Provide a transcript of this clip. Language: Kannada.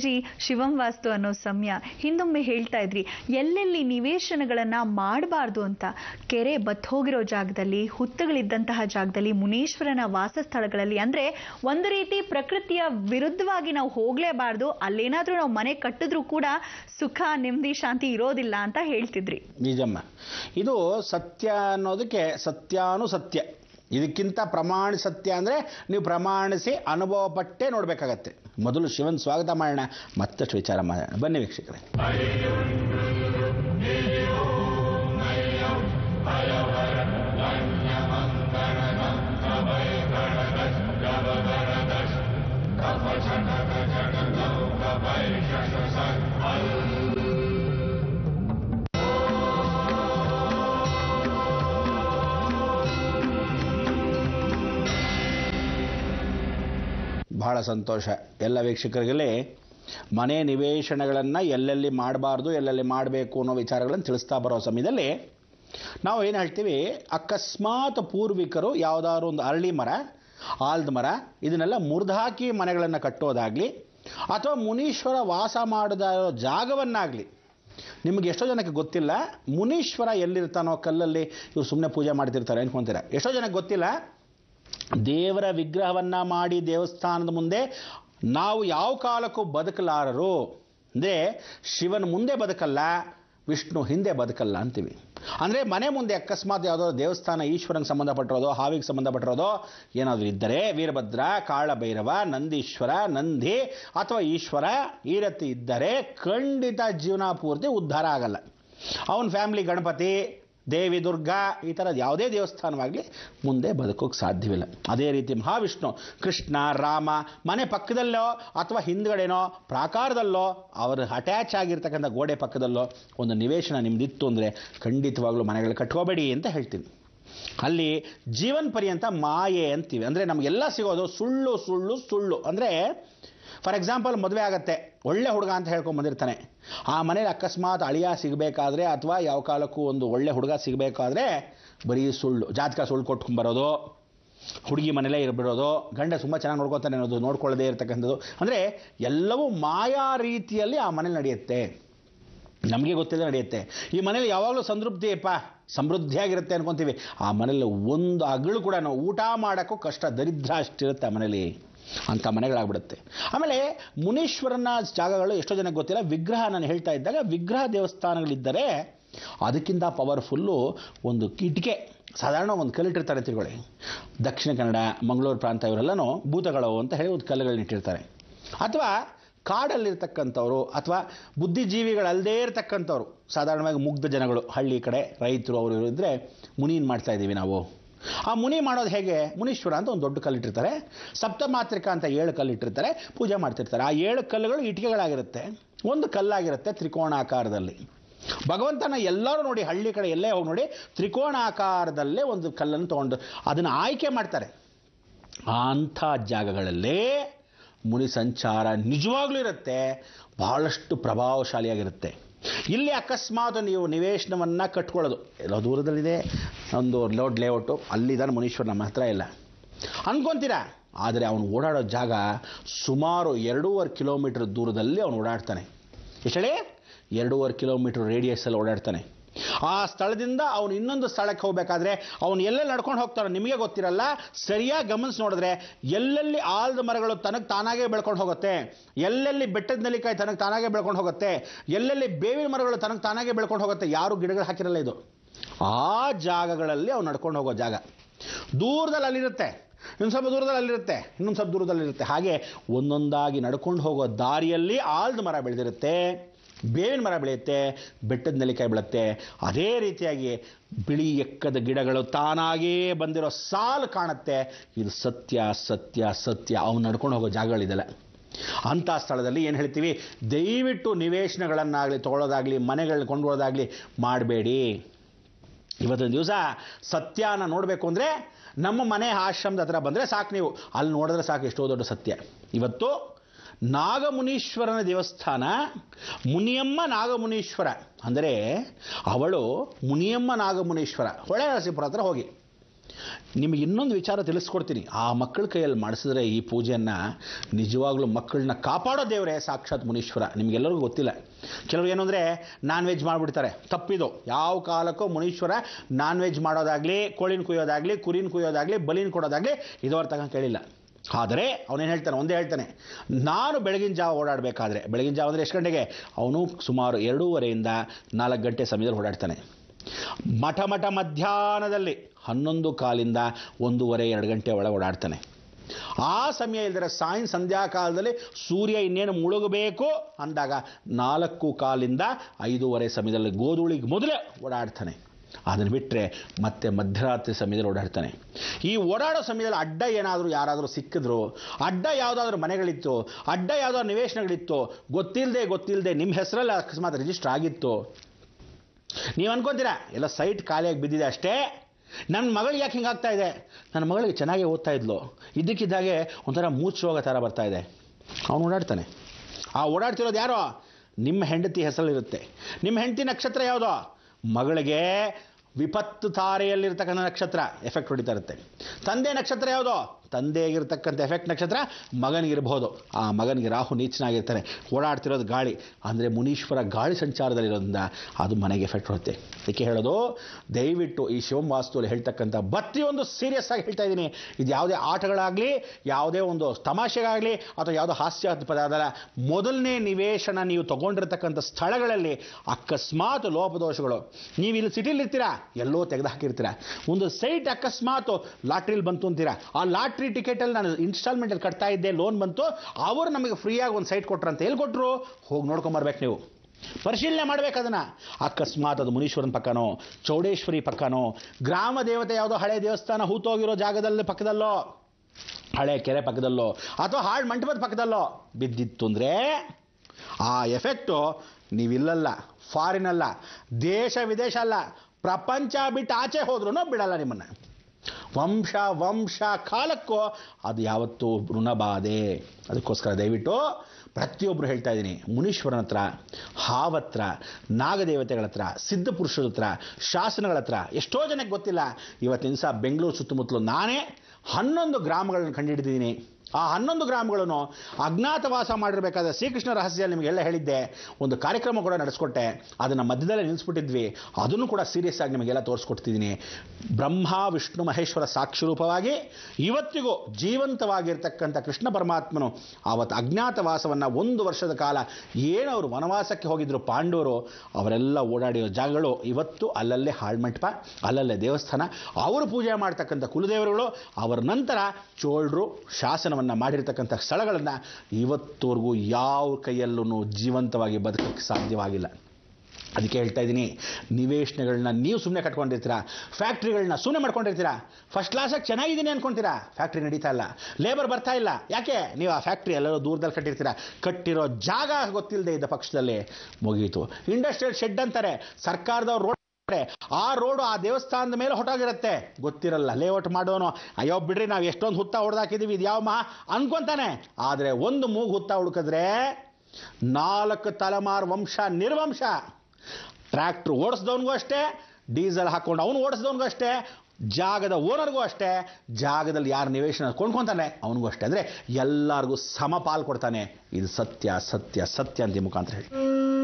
ಗುರುಜಿ ಶಿವಂ ವಾಸ್ತು ಅನ್ನೋ ಸಮಯ ಹಿಂದೊಮ್ಮೆ ಹೇಳ್ತಾ ಇದ್ರಿ ಎಲ್ಲೆಲ್ಲಿ ನಿವೇಶನಗಳನ್ನ ಮಾಡಬಾರ್ದು ಅಂತ ಕೆರೆ ಹೋಗಿರೋ ಜಾಗದಲ್ಲಿ ಹುತ್ತಗಳಿದ್ದಂತಹ ಜಾಗದಲ್ಲಿ ಮುನೀಶ್ವರನ ವಾಸಸ್ಥಳಗಳಲ್ಲಿ ಅಂದ್ರೆ ಒಂದು ರೀತಿ ಪ್ರಕೃತಿಯ ವಿರುದ್ಧವಾಗಿ ನಾವು ಹೋಗ್ಲೇಬಾರ್ದು ಅಲ್ಲೇನಾದ್ರೂ ನಾವು ಮನೆ ಕಟ್ಟಿದ್ರೂ ಕೂಡ ಸುಖ ನೆಮ್ಮದಿ ಶಾಂತಿ ಇರೋದಿಲ್ಲ ಅಂತ ಹೇಳ್ತಿದ್ರಿ ನಿಜಮ್ಮ ಇದು ಸತ್ಯ ಅನ್ನೋದಕ್ಕೆ ಸತ್ಯಾನು ಸತ್ಯ ಇದಕ್ಕಿಂತ ಪ್ರಮಾಣ ಸತ್ಯ ಅಂದ್ರೆ ನೀವು ಪ್ರಮಾಣಿಸಿ ಅನುಭವ ಪಟ್ಟೆ ನೋಡ್ಬೇಕಾಗತ್ತೆ ಮೊದಲು ಶಿವನ್ ಸ್ವಾಗತ ಮಾಡೋಣ ಮತ್ತಷ್ಟು ವಿಚಾರ ಮಾಡೋಣ ಬನ್ನಿ ವೀಕ್ಷಕರೇ ಬಹಳ ಸಂತೋಷ ಎಲ್ಲ ವೀಕ್ಷಕರಿಗೆ ಮನೆ ನಿವೇಶನಗಳನ್ನು ಎಲ್ಲೆಲ್ಲಿ ಮಾಡಬಾರ್ದು ಎಲ್ಲೆಲ್ಲಿ ಮಾಡಬೇಕು ಅನ್ನೋ ವಿಚಾರಗಳನ್ನು ತಿಳಿಸ್ತಾ ಬರೋ ಸಮಯದಲ್ಲಿ ನಾವು ಏನು ಹೇಳ್ತೀವಿ ಅಕಸ್ಮಾತ್ ಪೂರ್ವಿಕರು ಯಾವುದಾದ್ರು ಒಂದು ಅರಳಿ ಮರ ಆಲ್ದ ಮರ ಇದನ್ನೆಲ್ಲ ಮುರಿದಾಕಿ ಮನೆಗಳನ್ನು ಕಟ್ಟೋದಾಗಲಿ ಅಥವಾ ಮುನೀಶ್ವರ ವಾಸ ಮಾಡಿದ ಜಾಗವನ್ನಾಗಲಿ ನಿಮಗೆ ಎಷ್ಟೋ ಜನಕ್ಕೆ ಗೊತ್ತಿಲ್ಲ ಮುನೀಶ್ವರ ಎಲ್ಲಿರ್ತಾನೋ ಕಲ್ಲಲ್ಲಿ ಇವು ಸುಮ್ಮನೆ ಪೂಜೆ ಮಾಡ್ತಿರ್ತಾರೆ ಅನ್ಕೊಂತೀರ ಎಷ್ಟೋ ಜನಕ್ಕೆ ಗೊತ್ತಿಲ್ಲ ದೇವರ ವಿಗ್ರಹವನ್ನು ಮಾಡಿ ದೇವಸ್ಥಾನದ ಮುಂದೆ ನಾವು ಯಾವ ಕಾಲಕ್ಕೂ ಬದುಕಲಾರರು ಅಂದರೆ ಶಿವನ ಮುಂದೆ ಬದುಕಲ್ಲ ವಿಷ್ಣು ಹಿಂದೆ ಬದುಕಲ್ಲ ಅಂತೀವಿ ಅಂದರೆ ಮನೆ ಮುಂದೆ ಅಕಸ್ಮಾತ್ ಯಾವುದೋ ದೇವಸ್ಥಾನ ಈಶ್ವರನಿಗೆ ಸಂಬಂಧಪಟ್ಟಿರೋದೋ ಹಾವಿಗೆ ಸಂಬಂಧಪಟ್ಟಿರೋದೋ ಏನಾದರೂ ಇದ್ದರೆ ವೀರಭದ್ರ ಕಾಳಭೈರವ ನಂದೀಶ್ವರ ನಂದಿ ಅಥವಾ ಈಶ್ವರ ಈ ರೀತಿ ಇದ್ದರೆ ಖಂಡಿತ ಜೀವನ ಉದ್ಧಾರ ಆಗಲ್ಲ ಅವನ ಫ್ಯಾಮಿಲಿ ಗಣಪತಿ ದೇವಿ ದುರ್ಗಾ ಈ ಥರದ ಯಾವುದೇ ದೇವಸ್ಥಾನವಾಗಲಿ ಮುಂದೆ ಬದುಕೋಕ್ಕೆ ಸಾಧ್ಯವಿಲ್ಲ ಅದೇ ರೀತಿ ಮಹಾವಿಷ್ಣು ಕೃಷ್ಣ ರಾಮ ಮನೆ ಪಕ್ಕದಲ್ಲೋ ಅಥವಾ ಹಿಂದ್ಗಡೆನೋ ಪ್ರಾಕಾರದಲ್ಲೋ ಅವರು ಅಟ್ಯಾಚ್ ಆಗಿರ್ತಕ್ಕಂಥ ಗೋಡೆ ಪಕ್ಕದಲ್ಲೋ ಒಂದು ನಿವೇಶನ ನಿಮ್ದಿತ್ತು ಅಂದರೆ ಖಂಡಿತವಾಗ್ಲೂ ಮನೆಗಳು ಕಟ್ಕೋಬೇಡಿ ಅಂತ ಹೇಳ್ತೀನಿ ಅಲ್ಲಿ ಜೀವನ್ ಪರ್ಯಂತ ಮಾಯೆ ಅಂತೀವಿ ಅಂದರೆ ನಮಗೆಲ್ಲ ಸಿಗೋದು ಸುಳ್ಳು ಸುಳ್ಳು ಸುಳ್ಳು ಅಂದರೆ ಫಾರ್ ಎಕ್ಸಾಂಪಲ್ ಮದುವೆ ಆಗುತ್ತೆ ಒಳ್ಳೆ ಹುಡುಗ ಅಂತ ಬಂದಿರ್ತಾನೆ ಆ ಮನೇಲಿ ಅಕಸ್ಮಾತ್ ಅಳಿಯ ಸಿಗಬೇಕಾದ್ರೆ ಅಥವಾ ಯಾವ ಕಾಲಕ್ಕೂ ಒಂದು ಒಳ್ಳೆ ಹುಡುಗ ಸಿಗಬೇಕಾದ್ರೆ ಬರೀ ಸುಳ್ಳು ಜಾತಕ ಸುಳ್ಳು ಕೊಟ್ಕೊಂಬರೋದು ಹುಡುಗಿ ಮನೇಲೇ ಇರ್ಬಿಡೋದು ಗಂಡ ತುಂಬ ಚೆನ್ನಾಗಿ ನೋಡ್ಕೊತಾನೆ ಅನ್ನೋದು ನೋಡ್ಕೊಳ್ಳದೇ ಇರತಕ್ಕಂಥದ್ದು ಅಂದರೆ ಎಲ್ಲವೂ ಮಾಯಾ ರೀತಿಯಲ್ಲಿ ಆ ಮನೇಲಿ ನಡೆಯುತ್ತೆ ನಮಗೆ ಗೊತ್ತಿಲ್ಲ ನಡೆಯುತ್ತೆ ಈ ಮನೇಲಿ ಯಾವಾಗಲೂ ಸಂತೃಪ್ತಿ ಅಪ್ಪ ಸಮೃದ್ಧಿಯಾಗಿರುತ್ತೆ ಅನ್ಕೊತೀವಿ ಆ ಮನೇಲಿ ಒಂದು ಅಗಳು ಕೂಡ ನಾವು ಊಟ ಮಾಡೋಕ್ಕೂ ಕಷ್ಟ ದರಿದ್ರ ಅಷ್ಟಿರುತ್ತೆ ಆ ಮನೇಲಿ ಅಂಥ ಮನೆಗಳಾಗ್ಬಿಡುತ್ತೆ ಆಮೇಲೆ ಮುನೀಶ್ವರನ ಜಾಗಗಳು ಎಷ್ಟೋ ಜನಕ್ಕೆ ಗೊತ್ತಿಲ್ಲ ವಿಗ್ರಹ ನಾನು ಹೇಳ್ತಾ ಇದ್ದಾಗ ವಿಗ್ರಹ ದೇವಸ್ಥಾನಗಳಿದ್ದರೆ ಅದಕ್ಕಿಂತ ಪವರ್ಫುಲ್ಲು ಒಂದು ಕಿಟಿಕೆ ಸಾಧಾರಣ ಒಂದು ಕಲ್ಲಿಟ್ಟಿರ್ತಾರೆ ತಿರುಗಳಿ ದಕ್ಷಿಣ ಕನ್ನಡ ಮಂಗಳೂರು ಪ್ರಾಂತ ಇವರೆಲ್ಲನೂ ಭೂತಗಳು ಅಂತ ಹೇಳಿ ಒಂದು ಕಲ್ಲುಗಳನ್ನಿಟ್ಟಿರ್ತಾರೆ ಅಥವಾ ಕಾಡಲ್ಲಿರ್ತಕ್ಕಂಥವ್ರು ಅಥವಾ ಬುದ್ಧಿಜೀವಿಗಳಲ್ಲದೇ ಇರತಕ್ಕಂಥವ್ರು ಸಾಧಾರಣವಾಗಿ ಮುಗ್ಧ ಜನಗಳು ಹಳ್ಳಿ ಕಡೆ ರೈತರು ಅವರು ಇದ್ದರೆ ಮುನೀನ್ ಮಾಡ್ತಾ ಇದ್ದೀವಿ ನಾವು ಆ ಮುನಿ ಮಾಡೋದು ಹೇಗೆ ಮುನೀಶ್ವರ ಅಂತ ಒಂದು ದೊಡ್ಡ ಕಲ್ಲಿಟ್ಟಿರ್ತಾರೆ ಸಪ್ತಮಾತ್ರಿಕ ಅಂತ ಏಳು ಕಲ್ಲಿಟ್ಟಿರ್ತಾರೆ ಪೂಜೆ ಮಾಡ್ತಿರ್ತಾರೆ ಆ ಏಳು ಕಲ್ಲುಗಳು ಇಟಿಕೆಗಳಾಗಿರುತ್ತೆ ಒಂದು ಕಲ್ಲಾಗಿರುತ್ತೆ ತ್ರಿಕೋಣಾಕಾರದಲ್ಲಿ ಭಗವಂತನ ಎಲ್ಲರೂ ನೋಡಿ ಹಳ್ಳಿ ಕಡೆ ಎಲ್ಲೇ ಹೋಗಿ ನೋಡಿ ತ್ರಿಕೋಣಾಕಾರದಲ್ಲೇ ಒಂದು ಕಲ್ಲನ್ನು ತೊಗೊಂಡು ಅದನ್ನು ಆಯ್ಕೆ ಮಾಡ್ತಾರೆ ಅಂಥ ಜಾಗಗಳಲ್ಲೇ ಮುನಿ ಸಂಚಾರ ನಿಜವಾಗ್ಲೂ ಇರುತ್ತೆ ಬಹಳಷ್ಟು ಪ್ರಭಾವಶಾಲಿಯಾಗಿರುತ್ತೆ ಇಲ್ಲಿ ಅಕಸ್ಮಾತ್ ನೀವು ನಿವೇಶನವನ್ನು ಕಟ್ಕೊಳ್ಳೋದು ಎಲ್ಲ ದೂರದಲ್ಲಿದೆ ಒಂದು ಲೋಡ್ ಲೇಔಟು ಅಲ್ಲಿದ್ದಾನೆ ಮುನೀಶ್ವರ್ ನಮ್ಮ ಹತ್ರ ಇಲ್ಲ ಅಂದ್ಕೊತೀರಾ ಆದರೆ ಅವನು ಓಡಾಡೋ ಜಾಗ ಸುಮಾರು ಎರಡೂವರೆ ಕಿಲೋಮೀಟ್ರ್ ದೂರದಲ್ಲಿ ಅವನು ಓಡಾಡ್ತಾನೆ ಎಷ್ಟು ಎರಡೂವರೆ ಕಿಲೋಮೀಟ್ರ್ ರೇಡಿಯಸ್ಸಲ್ಲಿ ಓಡಾಡ್ತಾನೆ ಆ ಸ್ಥಳದಿಂದ ಅವನು ಇನ್ನೊಂದು ಸ್ಥಳಕ್ಕೆ ಹೋಗಬೇಕಾದ್ರೆ ಅವನು ಎಲ್ಲೆಲ್ಲಿ ನಡ್ಕೊಂಡು ಹೋಗ್ತಾರೋ ನಿಮಗೆ ಗೊತ್ತಿರಲ್ಲ ಸರಿಯಾಗಿ ಗಮನಿಸಿ ನೋಡಿದ್ರೆ ಎಲ್ಲೆಲ್ಲಿ ಆಲ್ದ ಮರಗಳು ತನಗೆ ತಾನಾಗೇ ಬೆಳ್ಕೊಂಡು ಹೋಗುತ್ತೆ ಎಲ್ಲೆಲ್ಲಿ ಬೆಟ್ಟದ ನೆಲ್ಲಿಕಾಯಿ ತನಗೆ ತಾನಾಗೇ ಬೆಳ್ಕೊಂಡು ಹೋಗುತ್ತೆ ಎಲ್ಲೆಲ್ಲಿ ಬೇವಿನ ಮರಗಳು ತನಗೆ ತಾನಾಗೇ ಬೆಳ್ಕೊಂಡು ಹೋಗುತ್ತೆ ಯಾರು ಗಿಡಗಳು ಹಾಕಿರಲ್ಲ ಇದು ಆ ಜಾಗಗಳಲ್ಲಿ ಅವ್ನು ನಡ್ಕೊಂಡು ಹೋಗೋ ಜಾಗ ದೂರದಲ್ಲಿ ಅಲ್ಲಿರುತ್ತೆ ಇನ್ನೊಂದು ಸ್ವಲ್ಪ ದೂರದಲ್ಲಿ ಅಲ್ಲಿರುತ್ತೆ ಇನ್ನೊಂದು ಸ್ವಲ್ಪ ದೂರದಲ್ಲಿರುತ್ತೆ ಹಾಗೆ ಒಂದೊಂದಾಗಿ ನಡ್ಕೊಂಡು ಹೋಗೋ ದಾರಿಯಲ್ಲಿ ಆಲ್ದ ಮರ ಬೆಳೆದಿರುತ್ತೆ ಬೇವಿನ ಮರ ಬೆಳೆಯುತ್ತೆ ಬೆಟ್ಟದ ನೆಲ್ಲಿಕಾಯಿ ಬೆಳುತ್ತೆ ಅದೇ ರೀತಿಯಾಗಿ ಬಿಳಿ ಎಕ್ಕದ ಗಿಡಗಳು ತಾನಾಗೇ ಬಂದಿರೋ ಸಾಲು ಕಾಣುತ್ತೆ ಇದು ಸತ್ಯ ಸತ್ಯ ಸತ್ಯ ಅವನು ನಡ್ಕೊಂಡು ಹೋಗೋ ಜಾಗಗಳಿದೆಲ್ಲ ಅಂಥ ಸ್ಥಳದಲ್ಲಿ ಏನು ಹೇಳ್ತೀವಿ ದಯವಿಟ್ಟು ನಿವೇಶನಗಳನ್ನಾಗಲಿ ತೊಗೊಳ್ಳೋದಾಗಲಿ ಮನೆಗಳನ್ನ ಕೊಂಡೋದಾಗಲಿ ಮಾಡಬೇಡಿ ಇವತ್ತೊಂದು ದಿವಸ ಸತ್ಯನ ನೋಡಬೇಕು ಅಂದರೆ ನಮ್ಮ ಮನೆ ಆಶ್ರಮದ ಹತ್ರ ಬಂದರೆ ಸಾಕು ನೀವು ಅಲ್ಲಿ ನೋಡಿದ್ರೆ ಸಾಕು ಎಷ್ಟೋ ದೊಡ್ಡ ಸತ್ಯ ಇವತ್ತು ನಾಗಮುನೀಶ್ವರನ ದೇವಸ್ಥಾನ ಮುನಿಯಮ್ಮ ನಾಗಮುನೀಶ್ವರ ಅಂದರೆ ಅವಳು ಮುನಿಯಮ್ಮ ನಾಗಮುನೀಶ್ವರ ಹೊಳೆನರಸೀಪುರ ಹತ್ರ ಹೋಗಿ ನಿಮಗೆ ಇನ್ನೊಂದು ವಿಚಾರ ತಿಳಿಸ್ಕೊಡ್ತೀನಿ ಆ ಮಕ್ಕಳ ಕೈಯಲ್ಲಿ ಮಾಡಿಸಿದ್ರೆ ಈ ಪೂಜೆಯನ್ನು ನಿಜವಾಗ್ಲೂ ಮಕ್ಕಳನ್ನ ಕಾಪಾಡೋ ದೇವರೇ ಸಾಕ್ಷಾತ್ ಮುನೀಶ್ವರ ನಿಮಗೆಲ್ಲರಿಗೂ ಗೊತ್ತಿಲ್ಲ ಕೆಲವರು ಏನು ಅಂದರೆ ನಾನ್ ವೆಜ್ ಮಾಡಿಬಿಡ್ತಾರೆ ತಪ್ಪಿದು ಯಾವ ಕಾಲಕ್ಕೂ ಮುನೀಶ್ವರ ನಾನ್ ವೆಜ್ ಮಾಡೋದಾಗಲಿ ಕೋಳಿನ ಕುಯ್ಯೋದಾಗಲಿ ಕುರಿನ ಕುಯ್ಯೋದಾಗಲಿ ಬಲಿನ ಕೊಡೋದಾಗಲಿ ಇದುವರೆ ತಗೊಂಡು ಕೇಳಿಲ್ಲ ಆದರೆ ಅವನೇನು ಹೇಳ್ತಾನೆ ಒಂದೇ ಹೇಳ್ತಾನೆ ನಾನು ಬೆಳಗಿನ ಜಾವ ಓಡಾಡಬೇಕಾದ್ರೆ ಬೆಳಗಿನ ಜಾವ ಅಂದರೆ ಎಷ್ಟು ಗಂಟೆಗೆ ಅವನು ಸುಮಾರು ಎರಡೂವರೆಯಿಂದ ನಾಲ್ಕು ಗಂಟೆ ಸಮಯದಲ್ಲಿ ಓಡಾಡ್ತಾನೆ ಮಠ ಮಠ ಮಧ್ಯಾಹ್ನದಲ್ಲಿ ಹನ್ನೊಂದು ಕಾಲಿಂದ ಒಂದೂವರೆ ಎರಡು ಗಂಟೆ ಒಳಗೆ ಓಡಾಡ್ತಾನೆ ಆ ಸಮಯ ಇಲ್ಲದರೆ ಸಾಯಂ ಸಂಧ್ಯಾಕಾಲದಲ್ಲಿ ಸೂರ್ಯ ಇನ್ನೇನು ಮುಳುಗಬೇಕು ಅಂದಾಗ ನಾಲ್ಕು ಕಾಲಿಂದ ಐದೂವರೆ ಸಮಯದಲ್ಲಿ ಗೋಧುಳಿಗೆ ಮೊದಲೇ ಓಡಾಡ್ತಾನೆ ಅದನ್ನು ಬಿಟ್ಟರೆ ಮತ್ತೆ ಮಧ್ಯರಾತ್ರಿ ಸಮಯದಲ್ಲಿ ಓಡಾಡ್ತಾನೆ ಈ ಓಡಾಡೋ ಸಮಯದಲ್ಲಿ ಅಡ್ಡ ಏನಾದರೂ ಯಾರಾದರೂ ಸಿಕ್ಕಿದ್ರು ಅಡ್ಡ ಯಾವುದಾದ್ರೂ ಮನೆಗಳಿತ್ತು ಅಡ್ಡ ಯಾವುದಾದ್ರು ನಿವೇಶನಗಳಿತ್ತು ಗೊತ್ತಿಲ್ಲದೆ ಗೊತ್ತಿಲ್ಲದೆ ನಿಮ್ಮ ಹೆಸರಲ್ಲಿ ಅಕಸ್ಮಾತ್ ರಿಜಿಸ್ಟರ್ ಆಗಿತ್ತು ನೀವು ಅನ್ಕೊಂತೀರಾ ಎಲ್ಲ ಸೈಟ್ ಖಾಲಿಯಾಗಿ ಬಿದ್ದಿದೆ ಅಷ್ಟೇ ನನ್ನ ಮಗಳಿಗೆ ಯಾಕೆ ಹಿಂಗಾಗ್ತಾ ಇದೆ ನನ್ನ ಮಗಳಿಗೆ ಚೆನ್ನಾಗಿ ಓದ್ತಾ ಇದ್ಲು ಇದ್ದಕ್ಕಿದ್ದಾಗೆ ಒಂಥರ ಹೋಗೋ ಥರ ಬರ್ತಾ ಇದೆ ಅವನು ಓಡಾಡ್ತಾನೆ ಆ ಓಡಾಡ್ತಿರೋದು ಯಾರೋ ನಿಮ್ಮ ಹೆಂಡತಿ ಹೆಸರಲ್ಲಿರುತ್ತೆ ನಿಮ್ಮ ಹೆಂಡತಿ ನಕ್ಷತ್ರ ಯಾವುದೋ ಮಗಳಿಗೆ ವಿಪತ್ತು ತಾರೆಯಲ್ಲಿರ್ತಕ್ಕಂಥ ನಕ್ಷತ್ರ ಎಫೆಕ್ಟ್ ಹೊಡಿತಾ ಇರುತ್ತೆ ತಂದೆ ನಕ್ಷತ್ರ ಯಾವುದೋ ತಂದೆಯಾಗಿರ್ತಕ್ಕಂಥ ಎಫೆಕ್ಟ್ ನಕ್ಷತ್ರ ಮಗನಿಗಿರ್ಬೋದು ಆ ಮಗನಿಗೆ ರಾಹು ನೀಚನಾಗಿರ್ತಾನೆ ಓಡಾಡ್ತಿರೋದು ಗಾಳಿ ಅಂದರೆ ಮುನೀಶ್ವರ ಗಾಳಿ ಸಂಚಾರದಲ್ಲಿರೋದ್ರಿಂದ ಅದು ಮನೆಗೆ ಎಫೆಕ್ಟ್ ಬರುತ್ತೆ ಅದಕ್ಕೆ ಹೇಳೋದು ದಯವಿಟ್ಟು ಈ ವಾಸ್ತುವಲ್ಲಿ ಹೇಳ್ತಕ್ಕಂಥ ಪ್ರತಿಯೊಂದು ಸೀರಿಯಸ್ ಆಗಿ ಹೇಳ್ತಾ ಇದ್ದೀನಿ ಇದು ಯಾವುದೇ ಆಟಗಳಾಗಲಿ ಯಾವುದೇ ಒಂದು ತಮಾಷೆಗಾಗಲಿ ಅಥವಾ ಯಾವುದೋ ಹಾಸ್ಯಾಸ್ಪದ ಅದರ ಮೊದಲನೇ ನಿವೇಶನ ನೀವು ತೊಗೊಂಡಿರ್ತಕ್ಕಂಥ ಸ್ಥಳಗಳಲ್ಲಿ ಅಕಸ್ಮಾತ್ ಲೋಪದೋಷಗಳು ನೀವು ಇಲ್ಲಿ ಸಿಟಿಲಿರ್ತೀರಾ ಎಲ್ಲೋ ತೆಗೆದು ಹಾಕಿರ್ತೀರ ಒಂದು ಸೈಟ್ ಅಕಸ್ಮಾತ್ ಲಾಟ್ರಿಲಿ ಬಂತು ಅಂತೀರಾ ಆ ಲಾಟ್ರಿ ಟಿಕೆಟ್ ಟಿಕೆಟಲ್ಲಿ ನಾನು ಇನ್ಸ್ಟಾಲ್ಮೆಂಟಲ್ಲಿ ಕಟ್ತಾ ಇದ್ದೆ ಲೋನ್ ಬಂತು ಅವರು ನಮಗೆ ಫ್ರೀಯಾಗಿ ಒಂದು ಸೈಟ್ ಕೊಟ್ರು ಅಂತ ಎಲ್ಲಿ ಕೊಟ್ರು ಹೋಗಿ ನೋಡ್ಕೊಂಬರ್ಬೇಕು ನೀವು ಪರಿಶೀಲನೆ ಮಾಡಬೇಕು ಅದನ್ನು ಅಕಸ್ಮಾತ್ ಅದು ಮುನೀಶ್ವರನ ಪಕ್ಕನೋ ಚೌಡೇಶ್ವರಿ ಪಕ್ಕನೋ ಗ್ರಾಮ ದೇವತೆ ಯಾವುದೋ ಹಳೆ ದೇವಸ್ಥಾನ ಹೂತೋಗಿರೋ ಜಾಗದಲ್ಲಿ ಪಕ್ಕದಲ್ಲೋ ಹಳೆ ಕೆರೆ ಪಕ್ಕದಲ್ಲೋ ಅಥವಾ ಹಾಳು ಮಂಟಪದ ಪಕ್ಕದಲ್ಲೋ ಬಿದ್ದಿತ್ತು ಅಂದರೆ ಆ ಎಫೆಕ್ಟು ನೀವಿಲ್ಲಲ್ಲ ಫಾರಿನ್ ಅಲ್ಲ ದೇಶ ವಿದೇಶ ಅಲ್ಲ ಪ್ರಪಂಚ ಬಿಟ್ಟು ಆಚೆ ಹೋದ್ರೂ ಬಿಡಲ್ಲ ನಿಮ್ಮನ್ನು ವಂಶ ವಂಶ ಕಾಲಕ್ಕೂ ಅದು ಯಾವತ್ತೂ ಋಣಬಾಧೆ ಅದಕ್ಕೋಸ್ಕರ ದಯವಿಟ್ಟು ಪ್ರತಿಯೊಬ್ಬರು ಹೇಳ್ತಾ ಇದ್ದೀನಿ ಮುನೀಶ್ವರನ ಹತ್ರ ಹಾವತ್ರ ನಾಗದೇವತೆಗಳ ಹತ್ರ ಸಿದ್ಧಪುರುಷರ ಹತ್ರ ಶಾಸನಗಳ ಹತ್ರ ಎಷ್ಟೋ ಜನಕ್ಕೆ ಗೊತ್ತಿಲ್ಲ ಇವತ್ತಿನ ಸಹ ಬೆಂಗಳೂರು ಸುತ್ತಮುತ್ತಲು ನಾನೇ ಹನ್ನೊಂದು ಗ್ರಾಮಗಳನ್ನು ಕಂಡುಹಿಡಿದಿದ್ದೀನಿ ಆ ಹನ್ನೊಂದು ಗ್ರಾಮಗಳನ್ನು ಅಜ್ಞಾತವಾಸ ಮಾಡಿರಬೇಕಾದ ಶ್ರೀಕೃಷ್ಣ ರಹಸ್ಯ ನಿಮಗೆಲ್ಲ ಹೇಳಿದ್ದೆ ಒಂದು ಕಾರ್ಯಕ್ರಮ ಕೂಡ ನಡೆಸ್ಕೊಟ್ಟೆ ಅದನ್ನು ಮಧ್ಯದಲ್ಲೇ ನಿಲ್ಲಿಸ್ಬಿಟ್ಟಿದ್ವಿ ಅದನ್ನು ಕೂಡ ಸೀರಿಯಸ್ ಆಗಿ ನಿಮಗೆಲ್ಲ ತೋರಿಸ್ಕೊಡ್ತಿದ್ದೀನಿ ಬ್ರಹ್ಮ ವಿಷ್ಣು ಮಹೇಶ್ವರ ಸಾಕ್ಷಿ ರೂಪವಾಗಿ ಇವತ್ತಿಗೂ ಜೀವಂತವಾಗಿರ್ತಕ್ಕಂಥ ಕೃಷ್ಣ ಪರಮಾತ್ಮನು ಆವತ್ತು ಅಜ್ಞಾತವಾಸವನ್ನು ಒಂದು ವರ್ಷದ ಕಾಲ ಏನು ಅವರು ವನವಾಸಕ್ಕೆ ಹೋಗಿದ್ರು ಪಾಂಡವರು ಅವರೆಲ್ಲ ಓಡಾಡಿರೋ ಜಾಗಗಳು ಇವತ್ತು ಅಲ್ಲಲ್ಲೇ ಹಾಳ್ಮಂಟಪ ಅಲ್ಲಲ್ಲೇ ದೇವಸ್ಥಾನ ಅವರು ಪೂಜೆ ಮಾಡ್ತಕ್ಕಂಥ ಕುಲದೇವರುಗಳು ಅವರ ನಂತರ ಚೋಳರು ಶಾಸನ ಪ್ರಯತ್ನವನ್ನು ಮಾಡಿರ್ತಕ್ಕಂಥ ಸ್ಥಳಗಳನ್ನು ಇವತ್ತುವರೆಗೂ ಯಾವ ಕೈಯಲ್ಲೂ ಜೀವಂತವಾಗಿ ಬದುಕಕ್ಕೆ ಸಾಧ್ಯವಾಗಿಲ್ಲ ಅದಕ್ಕೆ ಹೇಳ್ತಾ ಇದ್ದೀನಿ ನಿವೇಶನಗಳನ್ನ ನೀವು ಸುಮ್ಮನೆ ಕಟ್ಕೊಂಡಿರ್ತೀರಾ ಫ್ಯಾಕ್ಟ್ರಿಗಳನ್ನ ಸುಮ್ಮನೆ ಮಾಡ್ಕೊಂಡಿರ್ತೀರಾ ಫಸ್ಟ್ ಕ್ಲಾಸಾಗಿ ಚೆನ್ನಾಗಿದ್ದೀನಿ ಅನ್ಕೊಂತೀರಾ ಫ್ಯಾಕ್ಟ್ರಿ ನಡೀತಾ ಇಲ್ಲ ಲೇಬರ್ ಬರ್ತಾ ಇಲ್ಲ ಯಾಕೆ ನೀವು ಆ ಫ್ಯಾಕ್ಟ್ರಿ ಎಲ್ಲರೂ ದೂರದಲ್ಲಿ ಕಟ್ಟಿರ್ತೀರಾ ಕಟ್ಟಿರೋ ಜಾಗ ಗೊತ್ತಿಲ್ಲದೆ ಇದ್ದ ಪಕ್ಷದಲ್ಲಿ ಮುಗಿಯಿತು ಇಂಡಸ್ಟ್ರಿಯಲ್ ಶೆಡ್ ಅಂತಾರೆ ಸರ್ಕಾರದವ್ರು ಆ ರೋಡು ಆ ದೇವಸ್ಥಾನದ ಮೇಲೆ ಹೊಟ್ಟೋಗಿರುತ್ತೆ ಗೊತ್ತಿರಲ್ಲ ಲೇಔಟ್ ಮಾಡೋನು ಅಯ್ಯೋ ಬಿಡ್ರಿ ನಾವು ಎಷ್ಟೊಂದು ಹುತ್ತ ಹೊಡೆದಾಕಿದ್ದೀವಿ ಇದು ಯಾವ ಮಹಾ ಅನ್ಕೊಂತಾನೆ ಆದರೆ ಒಂದು ಮೂಗು ಹುತ್ತ ಹುಡುಕಿದ್ರೆ ನಾಲ್ಕು ತಲೆಮಾರು ವಂಶ ನಿರ್ವಂಶ ಟ್ರ್ಯಾಕ್ಟ್ರ್ ಓಡಿಸ್ದವನಿಗೂ ಅಷ್ಟೇ ಡೀಸೆಲ್ ಹಾಕ್ಕೊಂಡು ಅವನು ಓಡಿಸ್ದವನಿಗೂ ಅಷ್ಟೇ ಜಾಗದ ಓನರ್ಗೂ ಅಷ್ಟೇ ಜಾಗದಲ್ಲಿ ಯಾರು ನಿವೇಶನ ಕೊಂಡ್ಕೊತಾನೆ ಅವನಿಗೂ ಅಷ್ಟೇ ಅಂದರೆ ಎಲ್ಲರಿಗೂ ಸಮ ಪಾಲ್ ಕೊಡ್ತಾನೆ ಇದು ಸತ್ಯ ಸತ್ಯ ಸತ್ಯ ಅಂತ ಮುಖಾಂತರ ಹೇಳಿ